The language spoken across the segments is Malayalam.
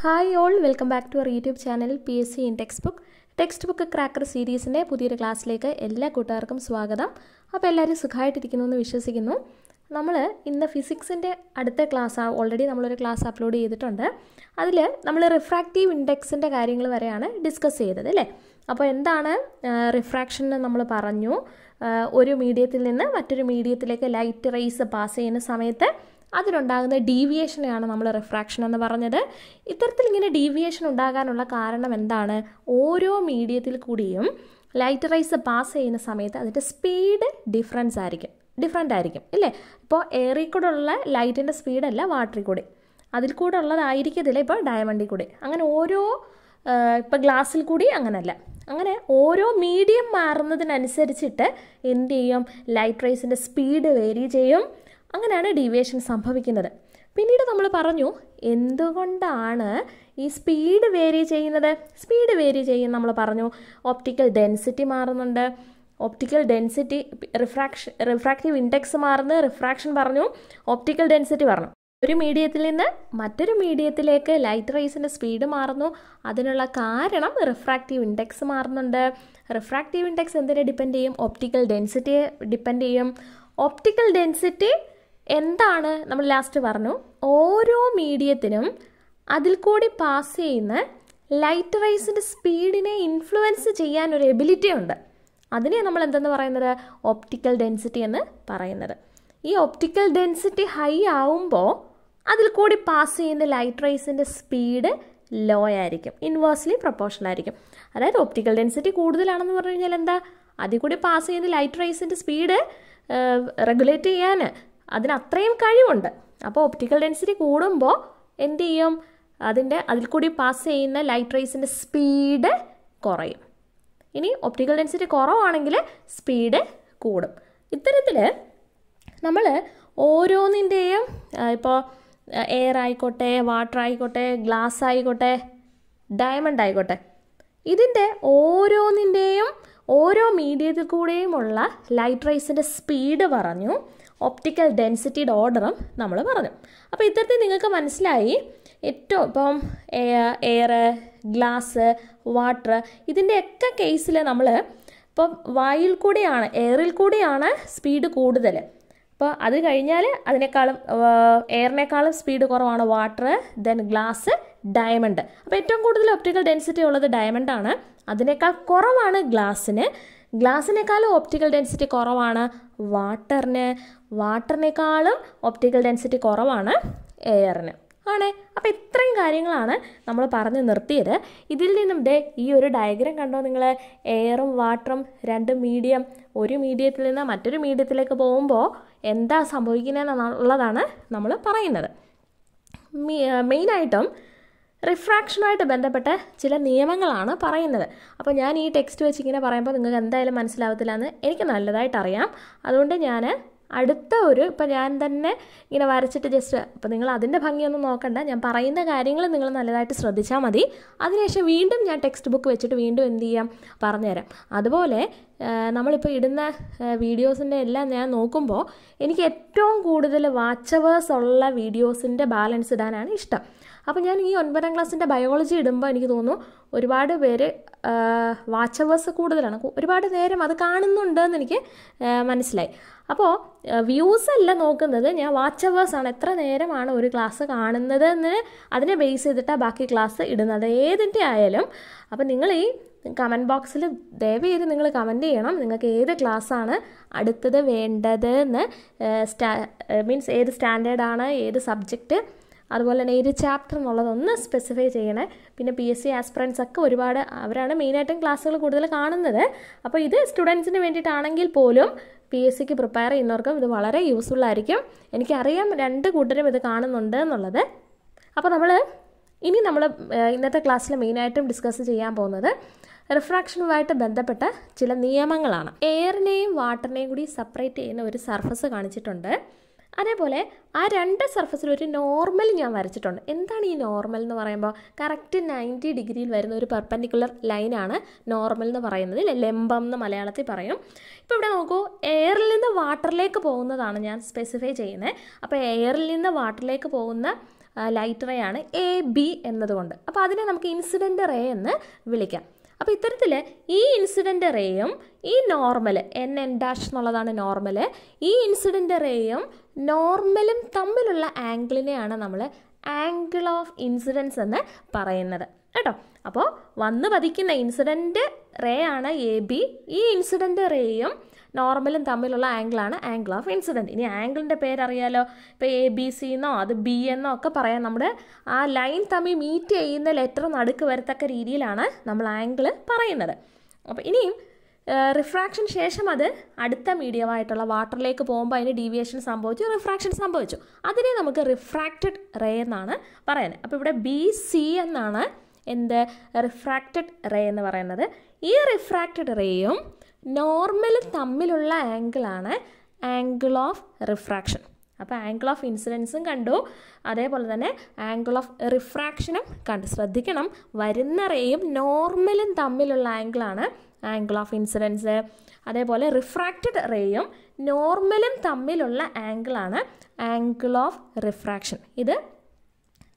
Hi all welcome back to our YouTube channel P S C in text book text book cracker സീരീസിൻ്റെ പുതിയൊരു ക്ലാസ്സിലേക്ക് എല്ലാ കൂട്ടുകാർക്കും സ്വാഗതം അപ്പോൾ എല്ലാവരും സുഖമായിട്ടിരിക്കുന്നു എന്ന് വിശ്വസിക്കുന്നു നമ്മൾ ഇന്ന് ഫിസിക്സിൻ്റെ അടുത്ത ക്ലാസ് ഓൾറെഡി നമ്മളൊരു ക്ലാസ് അപ്ലോഡ് ചെയ്തിട്ടുണ്ട് അതിൽ നമ്മൾ റിഫ്രാക്റ്റീവ് ഇൻഡെക്സിൻ്റെ കാര്യങ്ങൾ വരെയാണ് ഡിസ്കസ് ചെയ്തത് അല്ലേ അപ്പോൾ എന്താണ് റിഫ്രാക്ഷൻ എന്ന് നമ്മൾ പറഞ്ഞു ഒരു മീഡിയത്തിൽ നിന്ന് മറ്റൊരു മീഡിയത്തിലേക്ക് ലൈറ്റ് റേസ് പാസ് ചെയ്യുന്ന സമയത്ത് അതിലുണ്ടാകുന്ന ഡീവിയേഷനെയാണ് നമ്മൾ റിഫ്രാക്ഷൻ എന്ന് പറഞ്ഞത് ഇത്തരത്തിൽ ഇങ്ങനെ ഡീവിയേഷൻ ഉണ്ടാകാനുള്ള കാരണം എന്താണ് ഓരോ മീഡിയത്തിൽ കൂടിയും ലൈറ്റ് റൈസ് പാസ് ചെയ്യുന്ന സമയത്ത് അതിൻ്റെ സ്പീഡ് ഡിഫറൻസ് ആയിരിക്കും ഡിഫറെൻ്റ് ആയിരിക്കും ഇല്ലേ ഇപ്പോൾ എയറിൽ കൂടെ ഉള്ള ലൈറ്റിൻ്റെ സ്പീഡല്ല വാട്ടറിൽ കൂടി അതിൽ കൂടെ ഉള്ളതായിരിക്കത്തില്ല ഇപ്പോൾ ഡയമണ്ടിൽ കൂടി അങ്ങനെ ഓരോ ഇപ്പോൾ ഗ്ലാസ്സിൽ കൂടി അങ്ങനല്ല അങ്ങനെ ഓരോ മീഡിയം മാറുന്നതിനനുസരിച്ചിട്ട് എന്ത് ചെയ്യും ലൈറ്റ് റൈസിൻ്റെ സ്പീഡ് വേരി ചെയ്യും അങ്ങനെയാണ് ഡീവിയേഷൻ സംഭവിക്കുന്നത് പിന്നീട് നമ്മൾ പറഞ്ഞു എന്തുകൊണ്ടാണ് ഈ സ്പീഡ് വേരി ചെയ്യുന്നത് സ്പീഡ് വേരി ചെയ്യുന്ന നമ്മൾ പറഞ്ഞു ഓപ്റ്റിക്കൽ ഡെൻസിറ്റി മാറുന്നുണ്ട് optical density refraction refractive index മാറുന്ന റിഫ്രാക്ഷൻ പറഞ്ഞു ഓപ്റ്റിക്കൽ ഡെൻസിറ്റി പറഞ്ഞു ഒരു മീഡിയത്തിൽ നിന്ന് മറ്റൊരു മീഡിയത്തിലേക്ക് ലൈറ്റ് റൈസിൻ്റെ സ്പീഡ് മാറുന്നു അതിനുള്ള കാരണം റിഫ്രാക്റ്റീവ് ഇൻഡെക്സ് മാറുന്നുണ്ട് റിഫ്രാക്റ്റീവ് ഇൻഡെക്സ് എന്തിനെ ഡിപ്പെൻഡ് ചെയ്യും ഓപ്റ്റിക്കൽ ഡെൻസിറ്റിയെ ഡിപ്പെൻഡ് ചെയ്യും ഓപ്റ്റിക്കൽ ഡെൻസിറ്റി എന്താണ് നമ്മൾ ലാസ്റ്റ് പറഞ്ഞു ഓരോ മീഡിയത്തിനും അതിൽ കൂടി പാസ് ചെയ്യുന്ന ലൈറ്റ് റൈസിൻ്റെ സ്പീഡിനെ ഇൻഫ്ലുവൻസ് ചെയ്യാൻ ഒരു എബിലിറ്റി ഉണ്ട് അതിനെ നമ്മൾ എന്തെന്ന് പറയുന്നത് ഓപ്റ്റിക്കൽ ഡെൻസിറ്റി എന്ന് പറയുന്നത് ഈ ഓപ്റ്റിക്കൽ ഡെൻസിറ്റി ഹൈ ആവുമ്പോൾ അതിൽ കൂടി പാസ് ചെയ്യുന്ന ലൈറ്റ് റൈസിൻ്റെ സ്പീഡ് ലോ ആയിരിക്കും ഇൻവേഴ്സ്ലി പ്രൊപ്പോർഷണൽ ആയിരിക്കും അതായത് ഓപ്റ്റിക്കൽ ഡെൻസിറ്റി കൂടുതലാണെന്ന് പറഞ്ഞു കഴിഞ്ഞാൽ എന്താ അതിൽ കൂടി പാസ് ചെയ്യുന്ന ലൈറ്റ് റൈസിൻ്റെ സ്പീഡ് റെഗുലേറ്റ് ചെയ്യാൻ അതിന് അത്രയും കഴിവുണ്ട് അപ്പോൾ ഒപ്റ്റിക്കൽ ഡെൻസിറ്റി കൂടുമ്പോൾ എന്ത് ചെയ്യും അതിൻ്റെ അതിൽ കൂടി പാസ് ചെയ്യുന്ന ലൈറ്റ് റേസിൻ്റെ സ്പീഡ് കുറയും ഇനി ഒപ്റ്റിക്കൽ ഡെൻസിറ്റി കുറവാണെങ്കിൽ സ്പീഡ് കൂടും ഇത്തരത്തിൽ നമ്മൾ ഓരോന്നിൻ്റെയും ഇപ്പോൾ എയർ ആയിക്കോട്ടെ വാട്ടർ ആയിക്കോട്ടെ ഗ്ലാസ് ആയിക്കോട്ടെ ഡയമണ്ട് ആയിക്കോട്ടെ ഇതിൻ്റെ ഓരോന്നിൻ്റെയും ഓരോ മീഡിയത്തിൽ കൂടെയുമുള്ള ലൈറ്റ് റൈസിൻ്റെ സ്പീഡ് പറഞ്ഞു ഒപ്റ്റിക്കൽ ഡെൻസിറ്റിയുടെ ഓർഡറും നമ്മൾ പറഞ്ഞു അപ്പോൾ ഇത്തരത്തിൽ നിങ്ങൾക്ക് മനസ്സിലായി ഏറ്റവും ഇപ്പം എയർ ഗ്ലാസ് വാട്ടർ ഇതിൻ്റെയൊക്കെ കേസിൽ നമ്മൾ ഇപ്പം വായിൽ കൂടെയാണ് എയറിൽ കൂടെയാണ് സ്പീഡ് കൂടുതൽ അപ്പോൾ അത് കഴിഞ്ഞാൽ അതിനേക്കാളും എയറിനേക്കാളും സ്പീഡ് കുറവാണ് വാട്ടർ ദെൻ ഗ്ലാസ് ഡയമണ്ട് അപ്പോൾ ഏറ്റവും കൂടുതൽ ഒപ്റ്റിക്കൽ ഡെൻസിറ്റി ഉള്ളത് ഡയമണ്ടാണ് അതിനേക്കാൾ കുറവാണ് ഗ്ലാസ്സിന് ഗ്ലാസ്സിനേക്കാളും ഓപ്റ്റിക്കൽ ഡെൻസിറ്റി കുറവാണ് വാട്ടറിന് വാട്ടറിനേക്കാളും ഓപ്റ്റിക്കൽ ഡെൻസിറ്റി കുറവാണ് എയറിന് ആണേ അപ്പോൾ ഇത്രയും കാര്യങ്ങളാണ് നമ്മൾ പറഞ്ഞ് നിർത്തിയത് ഇതിൽ നിന്നും ദേ ഈ ഒരു ഡയഗ്രാം കണ്ടോ നിങ്ങൾ എയറും വാട്ടറും രണ്ട് മീഡിയം ഒരു മീഡിയത്തിൽ നിന്ന് മറ്റൊരു മീഡിയത്തിലേക്ക് പോകുമ്പോൾ എന്താ സംഭവിക്കുന്നതെന്നുള്ളതാണ് നമ്മൾ പറയുന്നത് മെയിനായിട്ടും റിഫ്രാക്ഷനുമായിട്ട് ബന്ധപ്പെട്ട ചില നിയമങ്ങളാണ് പറയുന്നത് അപ്പോൾ ഞാൻ ഈ ടെക്സ്റ്റ് വെച്ച് ഇങ്ങനെ പറയുമ്പോൾ നിങ്ങൾക്ക് എന്തായാലും മനസ്സിലാവത്തില്ല എന്ന് എനിക്ക് നല്ലതായിട്ട് അറിയാം അതുകൊണ്ട് ഞാൻ അടുത്ത ഒരു ഇപ്പം ഞാൻ തന്നെ ഇങ്ങനെ വരച്ചിട്ട് ജസ്റ്റ് അപ്പോൾ നിങ്ങൾ അതിൻ്റെ ഭംഗിയൊന്നും നോക്കണ്ട ഞാൻ പറയുന്ന കാര്യങ്ങൾ നിങ്ങൾ നല്ലതായിട്ട് ശ്രദ്ധിച്ചാൽ മതി അതിനുശേഷം വീണ്ടും ഞാൻ ടെക്സ്റ്റ് ബുക്ക് വെച്ചിട്ട് വീണ്ടും എന്ത് ചെയ്യാം പറഞ്ഞുതരാം അതുപോലെ നമ്മളിപ്പോൾ ഇടുന്ന വീഡിയോസിൻ്റെ എല്ലാം ഞാൻ നോക്കുമ്പോൾ എനിക്ക് ഏറ്റവും കൂടുതൽ വാച്ചവേഴ്സ് ഉള്ള വീഡിയോസിൻ്റെ ബാലൻസ് ഇടാനാണ് ഇഷ്ടം അപ്പോൾ ഞാൻ ഈ ഒൻപതാം ക്ലാസ്സിൻ്റെ ബയോളജി ഇടുമ്പോൾ എനിക്ക് തോന്നുന്നു ഒരുപാട് പേര് വാച്ചവേഴ്സ് കൂടുതലാണ് ഒരുപാട് നേരം അത് കാണുന്നുണ്ട് എന്ന് എനിക്ക് മനസ്സിലായി അപ്പോൾ വ്യൂസ് അല്ല നോക്കുന്നത് ഞാൻ വാച്ചവേഴ്സാണ് എത്ര നേരമാണ് ഒരു ക്ലാസ് കാണുന്നത് എന്ന് അതിനെ ബേസ് ചെയ്തിട്ടാണ് ബാക്കി ക്ലാസ് ഇടുന്നത് ഏതിൻ്റെ ആയാലും അപ്പോൾ നിങ്ങൾ ഈ കമൻറ്റ് ബോക്സിൽ ദയവ് ചെയ്ത് നിങ്ങൾ കമൻ്റ് ചെയ്യണം നിങ്ങൾക്ക് ഏത് ക്ലാസ്സാണ് അടുത്തത് വേണ്ടത് എന്ന് സ്റ്റാ മീൻസ് ഏത് സ്റ്റാൻഡേർഡാണ് ഏത് സബ്ജക്റ്റ് അതുപോലെ തന്നെ ഒരു ചാപ്റ്റർ എന്നുള്ളതൊന്ന് സ്പെസിഫൈ ചെയ്യണേ പിന്നെ പി എസ് സി ആസ്പിറൻസ് ഒക്കെ ഒരുപാട് അവരാണ് മെയിനായിട്ടും ക്ലാസ്സുകൾ കൂടുതൽ കാണുന്നത് അപ്പോൾ ഇത് സ്റ്റുഡൻസിന് വേണ്ടിയിട്ടാണെങ്കിൽ പോലും പി എസ് സിക്ക് പ്രിപ്പയർ ചെയ്യുന്നവർക്കും ഇത് വളരെ യൂസ്ഫുൾ ആയിരിക്കും എനിക്കറിയാം രണ്ട് കൂട്ടരും ഇത് കാണുന്നുണ്ട് എന്നുള്ളത് അപ്പോൾ നമ്മൾ ഇനി നമ്മൾ ഇന്നത്തെ ക്ലാസ്സിൽ മെയിനായിട്ടും ഡിസ്കസ് ചെയ്യാൻ പോകുന്നത് റിഫ്രാക്ഷനുമായിട്ട് ബന്ധപ്പെട്ട ചില നിയമങ്ങളാണ് എയറിനെയും വാട്ടറിനെയും കൂടി സെപ്പറേറ്റ് ചെയ്യുന്ന ഒരു സർഫസ് കാണിച്ചിട്ടുണ്ട് അതേപോലെ ആ രണ്ട് സർഫസിൽ ഒരു നോർമൽ ഞാൻ വരച്ചിട്ടുണ്ട് എന്താണ് ഈ നോർമൽ എന്ന് പറയുമ്പോൾ കറക്റ്റ് നയൻറ്റി ഡിഗ്രിയിൽ വരുന്ന ഒരു പെർപ്പൻഡിക്കുലർ ലൈനാണ് നോർമൽ എന്ന് പറയുന്നത് ലംബം എന്ന് മലയാളത്തിൽ പറയും ഇപ്പോൾ ഇവിടെ നോക്കൂ എയറിൽ നിന്ന് വാട്ടറിലേക്ക് പോകുന്നതാണ് ഞാൻ സ്പെസിഫൈ ചെയ്യുന്നത് അപ്പോൾ എയറിൽ നിന്ന് വാട്ടറിലേക്ക് പോകുന്ന ലൈറ്റ് റേ ആണ് എ ബി എന്നതുകൊണ്ട് അപ്പോൾ അതിനെ നമുക്ക് ഇൻസിഡൻറ്റ് റേ എന്ന് വിളിക്കാം അപ്പോൾ ഇത്തരത്തിൽ ഈ ഇൻസിഡൻ്റ് റേയും ഈ നോർമൽ എൻ എൻ ഡാഷ് എന്നുള്ളതാണ് നോർമൽ ഈ ഇൻസിഡൻ്റ് റേയും നോർമലും തമ്മിലുള്ള ആംഗിളിനെയാണ് നമ്മൾ ആംഗിൾ ഓഫ് ഇൻസിഡൻസ് എന്ന് പറയുന്നത് കേട്ടോ അപ്പോൾ വന്ന് പതിക്കുന്ന ഇൻസിഡൻ്റ് റേ ആണ് എ ബി ഈ ഇൻസിഡൻ്റ് റേയും നോർമലും തമ്മിലുള്ള ആംഗിളാണ് ആംഗിൾ ഓഫ് ഇൻസിഡൻറ്റ് ഇനി ആംഗിളിൻ്റെ പേരറിയാലോ ഇപ്പോൾ എ ബി സി എന്നോ അത് ബി എന്നോ ഒക്കെ പറയാം നമ്മുടെ ആ ലൈൻ തമ്മിൽ മീറ്റ് ചെയ്യുന്ന ലെറ്റർ നടുക്ക് വരത്തക്ക രീതിയിലാണ് നമ്മൾ ആംഗിൾ പറയുന്നത് അപ്പോൾ ഇനിയും റിഫ്രാക്ഷൻ ശേഷം അത് അടുത്ത മീഡിയമായിട്ടുള്ള വാട്ടറിലേക്ക് പോകുമ്പോൾ അതിന് ഡീവിയേഷൻ സംഭവിച്ചു റിഫ്രാക്ഷൻ സംഭവിച്ചു അതിനെ നമുക്ക് റിഫ്രാക്റ്റഡ് റേ എന്നാണ് പറയുന്നത് അപ്പോൾ ഇവിടെ ബി സി എന്നാണ് എന്ത് റിഫ്രാക്റ്റഡ് റേ എന്ന് പറയുന്നത് ഈ റിഫ്രാക്റ്റഡ് റേയും നോർമൽ തമ്മിലുള്ള ആംഗിളാണ് ആംഗിൾ ഓഫ് റിഫ്രാക്ഷൻ അപ്പോൾ ആംഗിൾ ഓഫ് ഇൻസിഡൻസും കണ്ടു അതേപോലെ തന്നെ ആംഗിൾ ഓഫ് റിഫ്രാക്ഷനും കണ്ടു ശ്രദ്ധിക്കണം വരുന്ന റേയും നോർമലും തമ്മിലുള്ള ആംഗിളാണ് ആംഗിൾ ഓഫ് ഇൻസിഡൻസ് അതേപോലെ റിഫ്രാക്റ്റഡ് റേയും നോർമലും തമ്മിലുള്ള ആംഗിളാണ് ആംഗിൾ ഓഫ് റിഫ്രാക്ഷൻ ഇത്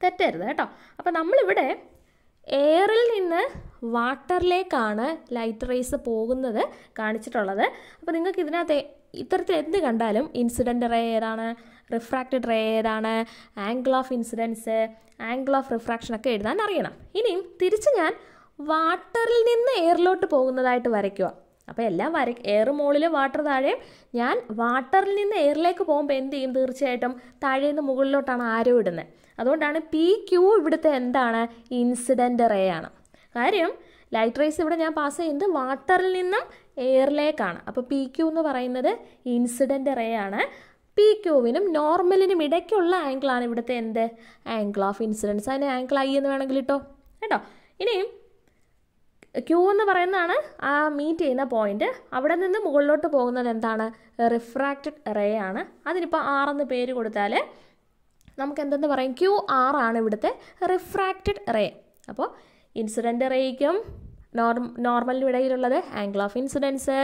തെറ്റരുത് കേട്ടോ അപ്പോൾ നമ്മളിവിടെ എയറിൽ നിന്ന് വാട്ടറിലേക്കാണ് ലൈറ്റ് റേസ് പോകുന്നത് കാണിച്ചിട്ടുള്ളത് അപ്പോൾ നിങ്ങൾക്ക് ഇതിനകത്ത് ഇത്തരത്തിൽ എന്ത് കണ്ടാലും ഇൻസിഡൻ്റ് റേ ഏതാണ് റിഫ്രാക്റ്റഡ് റേ ഏതാണ് angle of incidence angle of refraction ഒക്കെ എഴുതാൻ അറിയണം ഇനിയും തിരിച്ച് ഞാൻ വാട്ടറിൽ നിന്ന് എയറിലോട്ട് പോകുന്നതായിട്ട് വരയ്ക്കുക അപ്പോൾ എല്ലാം വര എയർ മുകളിൽ വാട്ടർ താഴെയും ഞാൻ വാട്ടറിൽ നിന്ന് എയറിലേക്ക് പോകുമ്പോൾ എന്ത് ചെയ്യും തീർച്ചയായിട്ടും താഴെ നിന്ന് മുകളിലോട്ടാണ് ആരോ ഇടുന്നത് അതുകൊണ്ടാണ് പി ക്യു ഇവിടുത്തെ എന്താണ് ഇൻസിഡൻ്റ് റേ ആണ് കാര്യം ലൈറ്റ് റേസ് ഇവിടെ ഞാൻ പാസ് ചെയ്യുന്നത് വാട്ടറിൽ നിന്നും എയറിലേക്കാണ് അപ്പോൾ പി ക്യു എന്ന് പറയുന്നത് ഇൻസിഡൻ്റ് റേ ആണ് പി ക്യൂവിനും നോർമലിനും ഇടയ്ക്കുള്ള ആംഗിളാണ് ഇവിടുത്തെ എന്ത് ആംഗിൾ ഓഫ് ഇൻസിഡൻസ് അതിന് ആംഗിൾ ഐ എന്ന് വേണമെങ്കിൽ ഇട്ടോ കേട്ടോ ഇനിയും ക്യൂ എന്ന് പറയുന്നതാണ് ആ മീറ്റ് ചെയ്യുന്ന പോയിന്റ് അവിടെ നിന്ന് മുകളിലോട്ട് പോകുന്നത് എന്താണ് റിഫ്രാക്റ്റഡ് റേ ആണ് അതിനിപ്പോൾ ആറെന്ന് പേര് കൊടുത്താൽ നമുക്ക് എന്തെന്ന് പറയും ക്യു ആർ ആണ് ഇവിടുത്തെ റിഫ്രാക്റ്റഡ് റേ അപ്പോൾ ഇൻസിഡൻറ്റ് റേക്കും നോർമ നോർമലിനും ഇടയിലുള്ളത് angle of incidence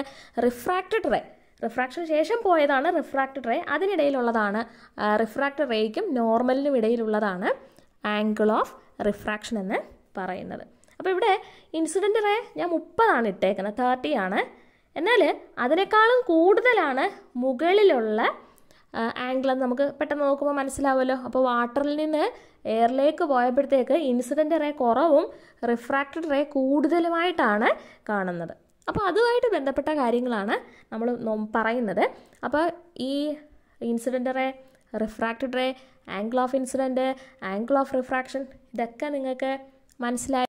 refracted ray റിഫ്രാക്ഷന് ശേഷം പോയതാണ് റിഫ്രാക്റ്റഡ് റേ അതിനിടയിലുള്ളതാണ് റിഫ്രാക്റ്റഡ് റേക്കും നോർമലിനും ഇടയിലുള്ളതാണ് ആംഗിൾ ഓഫ് റിഫ്രാക്ഷൻ എന്ന് പറയുന്നത് അപ്പോൾ ഇവിടെ ഇൻസിഡൻറ്റ് റേ ഞാൻ മുപ്പതാണ് ഇട്ടേക്കുന്നത് തേർട്ടിയാണ് ആണ് എന്നാൽ അതിനേക്കാളും കൂടുതലാണ് മുകളിലുള്ള ആംഗിൾ നമുക്ക് പെട്ടെന്ന് നോക്കുമ്പോൾ മനസ്സിലാവുമല്ലോ അപ്പോൾ വാട്ടറിൽ നിന്ന് എയറിലേക്ക് പോയപ്പോഴത്തേക്ക് ഇൻസിഡൻ്റ് റേ കുറവും റിഫ്രാക്റ്റഡ് റേ കൂടുതലുമായിട്ടാണ് കാണുന്നത് അപ്പോൾ അതുമായിട്ട് ബന്ധപ്പെട്ട കാര്യങ്ങളാണ് നമ്മൾ പറയുന്നത് അപ്പോൾ ഈ incident ray refracted ray angle of incident angle of refraction ഇതൊക്കെ നിങ്ങൾക്ക് മനസ്സിലായി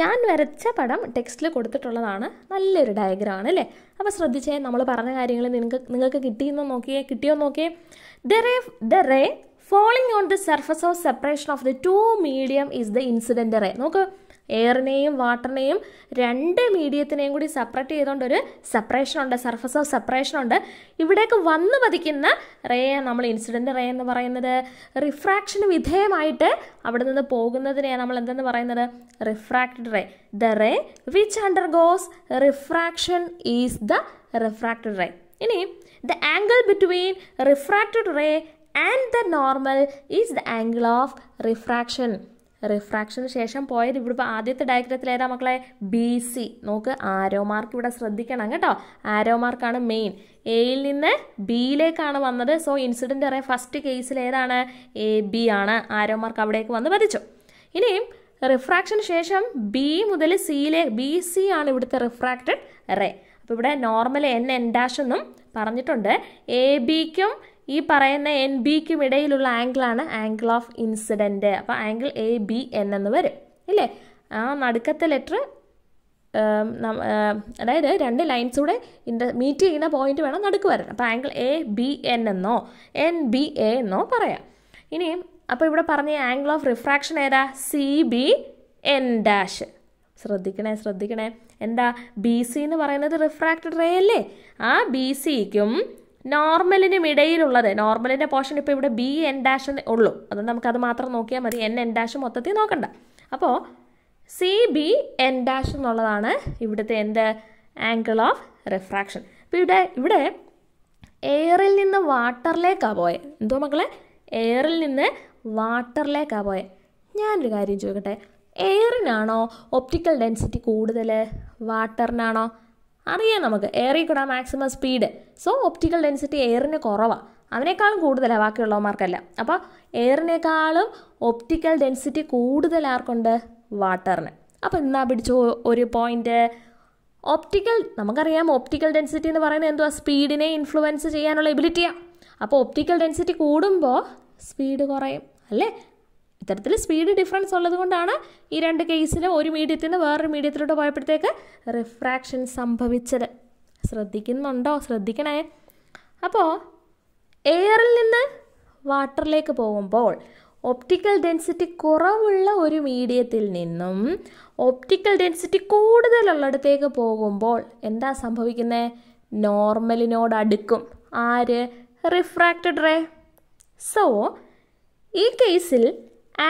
ഞാൻ വരച്ച പടം ടെക്സ്റ്റിൽ കൊടുത്തിട്ടുള്ളതാണ് നല്ലൊരു ആണ് അല്ലേ അപ്പോൾ ശ്രദ്ധിച്ചേ നമ്മൾ പറഞ്ഞ കാര്യങ്ങൾ നിങ്ങൾക്ക് നിങ്ങൾക്ക് കിട്ടിയെന്ന് നോക്കിയേ കിട്ടിയോ നോക്കിയേ the ray the ray falling on the surface of separation of the two medium is the incident ray നോക്ക് എയറിനെയും വാട്ടറിനെയും രണ്ട് മീഡിയത്തിനെയും കൂടി സെപ്പറേറ്റ് ചെയ്തുകൊണ്ട് ഒരു സെപ്പറേഷൻ ഉണ്ട് സർഫസ് ഓഫ് സെപ്പറേഷൻ ഉണ്ട് ഇവിടേക്ക് വന്ന് പതിക്കുന്ന റേ നമ്മൾ ഇൻസിഡൻ്റ് റേ എന്ന് പറയുന്നത് റിഫ്രാക്ഷന് വിധേയമായിട്ട് അവിടെ നിന്ന് പോകുന്നതിനെയാണ് നമ്മൾ എന്തെന്ന് പറയുന്നത് refracted ray the ray which undergoes refraction is the refracted ray ഇനി the angle between refracted ray and the normal is the angle of refraction റിഫ്രാക്ഷന് ശേഷം പോയത് ഇവിടെ ഇപ്പോൾ ആദ്യത്തെ ഡയഗ്രത്തിൽ ഏതാ മക്കളെ ബി സി നോക്ക് ആരോ മാർക്ക് ഇവിടെ ശ്രദ്ധിക്കണം കേട്ടോ ആരോ മാർക്കാണ് മെയിൻ എയിൽ നിന്ന് ബിയിലേക്കാണ് വന്നത് സോ ഇൻസിഡൻറ്റ് എറേ ഫസ്റ്റ് കേസിൽ ഏതാണ് എ ബി ആണ് ആരോ മാർക്ക് അവിടേക്ക് വന്ന് പതിച്ചു ഇനിയും റിഫ്രാക്ഷന് ശേഷം ബി മുതൽ സിയിലെ ബി സി ആണ് ഇവിടുത്തെ റിഫ്രാക്റ്റഡ് റേ അപ്പോൾ ഇവിടെ നോർമൽ എൻ എൻ ഡാഷ് എന്നും പറഞ്ഞിട്ടുണ്ട് എ ബിക്കും ഈ പറയുന്ന എൻ ബിക്കും ഇടയിലുള്ള ആംഗിളാണ് ആംഗിൾ ഓഫ് ഇൻസിഡൻറ്റ് അപ്പോൾ ആംഗിൾ എ ബി എൻ എന്ന് വരും ഇല്ലേ ആ നടുക്കത്തെ ലെറ്റർ അതായത് രണ്ട് ലൈൻസ് കൂടെ മീറ്റ് ചെയ്യുന്ന പോയിന്റ് വേണം നടുക്ക് വരണം അപ്പോൾ ആംഗിൾ എ ബി എൻ എന്നോ എൻ ബി എ എന്നോ പറയാം ഇനി അപ്പോൾ ഇവിടെ പറഞ്ഞ ആംഗിൾ ഓഫ് റിഫ്രാക്ഷൻ ഏതാ സി ബി എൻ ഡാഷ് ശ്രദ്ധിക്കണേ ശ്രദ്ധിക്കണേ എന്താ ബി സി എന്ന് പറയുന്നത് റിഫ്രാക്റ്റഡ് റേ അല്ലേ ആ ബി സിക്കും നോർമലിനും ഇടയിലുള്ളത് നോർമലിൻ്റെ പോർഷൻ ഇപ്പോൾ ഇവിടെ ബി എൻ ഡാഷ് ഉള്ളൂ നമുക്ക് നമുക്കത് മാത്രം നോക്കിയാൽ മതി എൻ എൻ ഡാഷ് മൊത്തത്തിൽ നോക്കണ്ട അപ്പോൾ സി ബി എൻ ഡാഷ് എന്നുള്ളതാണ് ഇവിടുത്തെ എൻ്റെ ആംഗിൾ ഓഫ് റിഫ്രാക്ഷൻ അപ്പോൾ ഇവിടെ ഇവിടെ എയറിൽ നിന്ന് വാട്ടറിലേക്കാണ് പോയത് എന്തോ മക്കളെ എയറിൽ നിന്ന് വാട്ടറിലേക്കാണ് പോയത് ഞാനൊരു കാര്യം ചോദിക്കട്ടെ എയറിനാണോ ഒപ്റ്റിക്കൽ ഡെൻസിറ്റി കൂടുതൽ വാട്ടറിനാണോ അറിയാം നമുക്ക് കൂടാ maximum speed so optical density എയറിന് കുറവാണ് അതിനേക്കാളും കൂടുതലാണ് ബാക്കിയുള്ളവന്മാർക്കല്ല അപ്പോൾ എയറിനേക്കാളും ഒപ്റ്റിക്കൽ ഡെൻസിറ്റി കൂടുതൽ ആർക്കുണ്ട് വാട്ടറിന് അപ്പോൾ എന്നാ പിടിച്ചു ഒരു പോയിൻ്റ് ഒപ്റ്റിക്കൽ നമുക്കറിയാം ഒപ്റ്റിക്കൽ ഡെൻസിറ്റി എന്ന് പറയുന്നത് എന്തുവാ സ്പീഡിനെ ഇൻഫ്ലുവൻസ് ചെയ്യാനുള്ള എബിലിറ്റിയാണ് അപ്പോൾ ഒപ്റ്റിക്കൽ ഡെൻസിറ്റി കൂടുമ്പോൾ സ്പീഡ് കുറയും അല്ലേ ഇത്തരത്തിൽ സ്പീഡ് ഡിഫറൻസ് ഉള്ളതുകൊണ്ടാണ് ഈ രണ്ട് കേസിലും ഒരു മീഡിയത്തിൽ നിന്ന് വേറൊരു മീഡിയത്തിലോട്ട് പോയപ്പോഴത്തേക്ക് റിഫ്രാക്ഷൻ സംഭവിച്ചത് ശ്രദ്ധിക്കുന്നുണ്ടോ ശ്രദ്ധിക്കണേ അപ്പോൾ എയറിൽ നിന്ന് വാട്ടറിലേക്ക് പോകുമ്പോൾ ഒപ്റ്റിക്കൽ ഡെൻസിറ്റി കുറവുള്ള ഒരു മീഡിയത്തിൽ നിന്നും ഒപ്റ്റിക്കൽ ഡെൻസിറ്റി കൂടുതലുള്ളിടത്തേക്ക് പോകുമ്പോൾ എന്താ സംഭവിക്കുന്നത് നോർമലിനോട് അടുക്കും ആര് റിഫ്രാക്റ്റഡ് റേ സോ ഈ കേസിൽ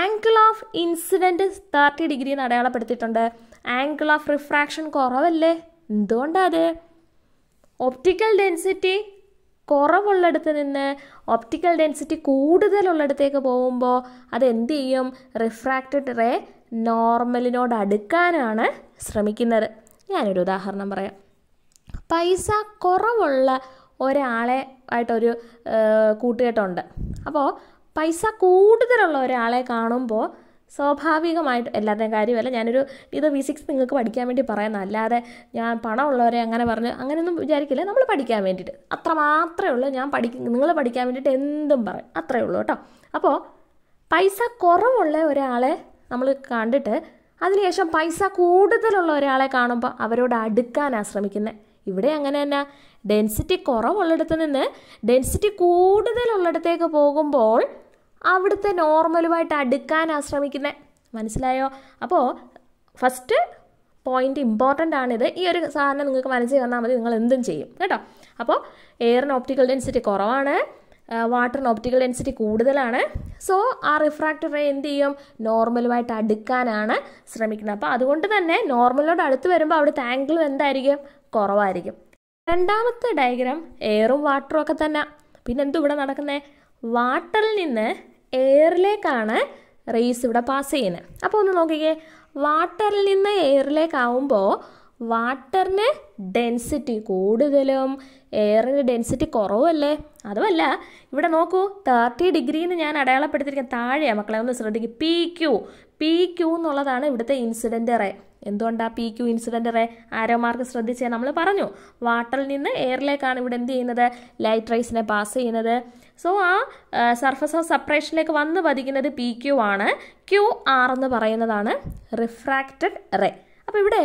angle of incident thirty degree എന്ന് അടയാളപ്പെടുത്തിയിട്ടുണ്ട് ആംഗിൾ ഓഫ് റിഫ്രാക്ഷൻ കുറവല്ലേ എന്തുകൊണ്ടത് ഒപ്റ്റിക്കൽ ഡെൻസിറ്റി കുറവുള്ളിടത്ത് നിന്ന് ഒപ്റ്റിക്കൽ ഡെൻസിറ്റി കൂടുതലുള്ളിടത്തേക്ക് പോകുമ്പോൾ അത് എന്ത് ചെയ്യും റിഫ്രാക്റ്റഡ് റേ നോർമലിനോട് അടുക്കാനാണ് ശ്രമിക്കുന്നത് ഞാനൊരു ഉദാഹരണം പറയാം പൈസ കുറവുള്ള ഒരാളെ ആയിട്ടൊരു കൂട്ടുകെട്ടുണ്ട് അപ്പോൾ പൈസ കൂടുതലുള്ള ഒരാളെ കാണുമ്പോൾ സ്വാഭാവികമായിട്ട് എല്ലാവരുടെയും കാര്യമല്ല ഞാനൊരു ഇത് ഫിസിക്സ് നിങ്ങൾക്ക് പഠിക്കാൻ വേണ്ടി പറയുന്ന അല്ലാതെ ഞാൻ പണമുള്ളവരെ അങ്ങനെ പറഞ്ഞ് അങ്ങനെയൊന്നും വിചാരിക്കില്ല നമ്മൾ പഠിക്കാൻ വേണ്ടിയിട്ട് അത്ര മാത്രമേ ഉള്ളൂ ഞാൻ പഠിക്ക നിങ്ങൾ പഠിക്കാൻ വേണ്ടിയിട്ട് എന്തും പറയും അത്രയേ ഉള്ളൂ കേട്ടോ അപ്പോൾ പൈസ കുറവുള്ള ഒരാളെ നമ്മൾ കണ്ടിട്ട് അതിനുശേഷം പൈസ കൂടുതലുള്ള ഒരാളെ കാണുമ്പോൾ അവരോട് അടുക്കാനാണ് ശ്രമിക്കുന്നത് ഇവിടെ അങ്ങനെ തന്നെ ഡെൻസിറ്റി കുറവുള്ളിടത്ത് നിന്ന് ഡെൻസിറ്റി കൂടുതലുള്ളിടത്തേക്ക് പോകുമ്പോൾ അവിടുത്തെ നോർമലുമായിട്ട് അടുക്കാൻ ആശ്രമിക്കുന്നത് മനസ്സിലായോ അപ്പോൾ ഫസ്റ്റ് പോയിന്റ് ഇമ്പോർട്ടൻ്റ് ആണിത് ഈ ഒരു സാധനം നിങ്ങൾക്ക് മനസ്സിൽ വന്നാൽ മതി നിങ്ങൾ എന്തും ചെയ്യും കേട്ടോ അപ്പോൾ എയറിന് ഓപ്റ്റിക്കൽ ഡെൻസിറ്റി കുറവാണ് വാട്ടറിന് ഓപ്റ്റിക്കൽ ഡെൻസിറ്റി കൂടുതലാണ് സോ ആ റിഫ്രാക്ടർ റേ എന്ത് ചെയ്യും നോർമലുമായിട്ട് അടുക്കാനാണ് ശ്രമിക്കുന്നത് അപ്പോൾ അതുകൊണ്ട് തന്നെ നോർമലോട് അടുത്ത് വരുമ്പോൾ അവിടുത്തെ ആംഗിളും എന്തായിരിക്കും കുറവായിരിക്കും രണ്ടാമത്തെ ഡയഗ്രാം എയറും വാട്ടറും ഒക്കെ തന്നെ പിന്നെന്തും ഇവിടെ നടക്കുന്നത് വാട്ടറിൽ നിന്ന് എയറിലേക്കാണ് റേസ് ഇവിടെ പാസ് ചെയ്യുന്നത് അപ്പോൾ ഒന്ന് നോക്കിക്കേ വാട്ടറിൽ നിന്ന് എയറിലേക്കാവുമ്പോൾ വാട്ടറിന് ഡെൻസിറ്റി കൂടുതലും എയറിൻ്റെ ഡെൻസിറ്റി കുറവല്ലേ അതുമല്ല ഇവിടെ നോക്കൂ തേർട്ടി ഡിഗ്രി എന്ന് ഞാൻ അടയാളപ്പെടുത്തിയിരിക്കാൻ താഴെയാണ് മക്കളെ ഒന്ന് ശ്രദ്ധിക്കും പി ക്യു പി ക്യു എന്നുള്ളതാണ് ഇവിടുത്തെ ഇൻസിഡൻ്റ് റേ എന്തുകൊണ്ടാണ് P Q incident ray arrow mark ശ്രദ്ധിച്ചേ നമ്മൾ പറഞ്ഞു വാട്ടറിൽ നിന്ന് എയറിലേക്കാണ് ഇവിടെ എന്ത് ചെയ്യുന്നത് ലൈറ്റ് റൈസിനെ പാസ് ചെയ്യുന്നത് സോ ആ സർഫസ് ഓഫ് സെപ്പറേഷനിലേക്ക് വന്ന് പതിക്കുന്നത് പി ക്യു ആണ് ക്യു ആർ എന്ന് പറയുന്നതാണ് റിഫ്രാക്റ്റഡ് റേ അപ്പോൾ ഇവിടെ